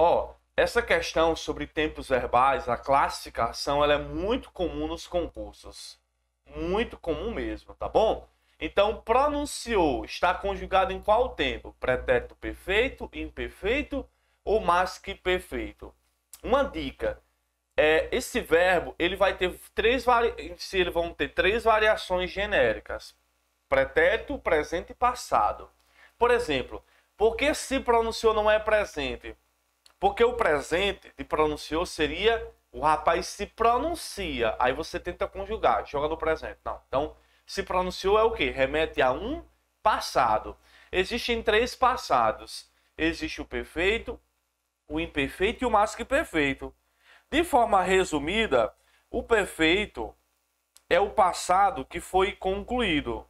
Ó, oh, essa questão sobre tempos verbais, a classificação, ela é muito comum nos concursos. Muito comum mesmo, tá bom? Então, pronunciou está conjugado em qual tempo? Pretérito perfeito, imperfeito ou mais que perfeito? Uma dica. É, esse verbo, ele vai ter três variações, ele vão ter três variações genéricas. Pretérito, presente e passado. Por exemplo, por que se pronunciou não é presente? Porque o presente de pronunciou seria o rapaz se pronuncia. Aí você tenta conjugar, joga no presente. Não. Então, se pronunciou é o que? Remete a um passado. Existem três passados: existe o perfeito, o imperfeito e o mais que perfeito. De forma resumida, o perfeito é o passado que foi concluído.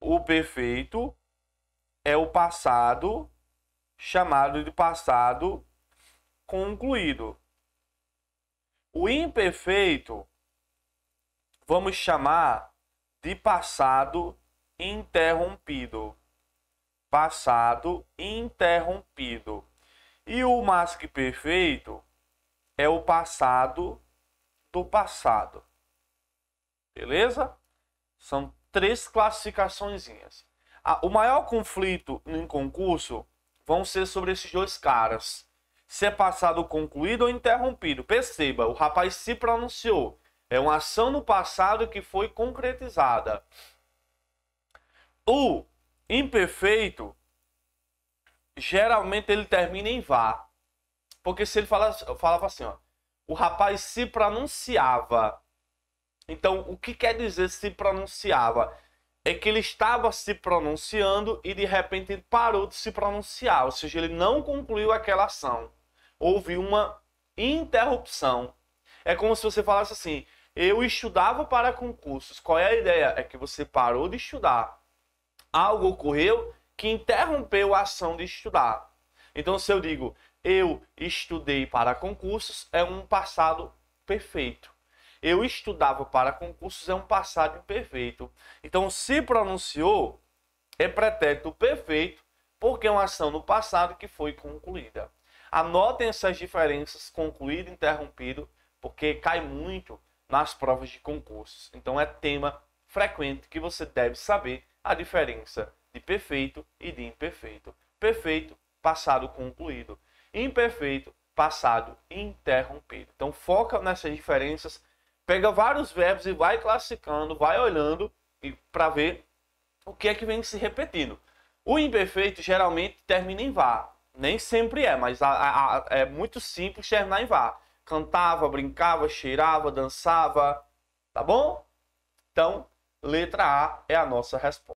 O perfeito é o passado chamado de passado concluído. O imperfeito vamos chamar de passado interrompido. Passado interrompido. E o mais que perfeito é o passado do passado. Beleza? São três classificaçõezinhas. O maior conflito em concurso vão ser sobre esses dois caras. Se é passado concluído ou interrompido. Perceba, o rapaz se pronunciou. É uma ação no passado que foi concretizada. O imperfeito, geralmente ele termina em vá. Porque se ele fala, falava assim, ó, o rapaz se pronunciava. Então, o que quer dizer se pronunciava? é que ele estava se pronunciando e de repente ele parou de se pronunciar, ou seja, ele não concluiu aquela ação. Houve uma interrupção. É como se você falasse assim: eu estudava para concursos. Qual é a ideia? É que você parou de estudar. Algo ocorreu que interrompeu a ação de estudar. Então, se eu digo eu estudei para concursos, é um passado perfeito eu estudava para concursos é um passado imperfeito. Então, se pronunciou é pretérito perfeito, porque é uma ação no passado que foi concluída. Anotem essas diferenças, concluído, interrompido, porque cai muito nas provas de concursos. Então, é tema frequente que você deve saber a diferença de perfeito e de imperfeito. Perfeito, passado concluído. Imperfeito, passado interrompido. Então foca nessas diferenças pega vários verbos e vai classificando, vai olhando e para ver o que é que vem se repetindo. O imperfeito geralmente termina em vá. Nem sempre é, mas a, a, a, é muito simples terminar em vá. Cantava, brincava, cheirava, dançava. Tá bom? Então, letra A é a nossa resposta.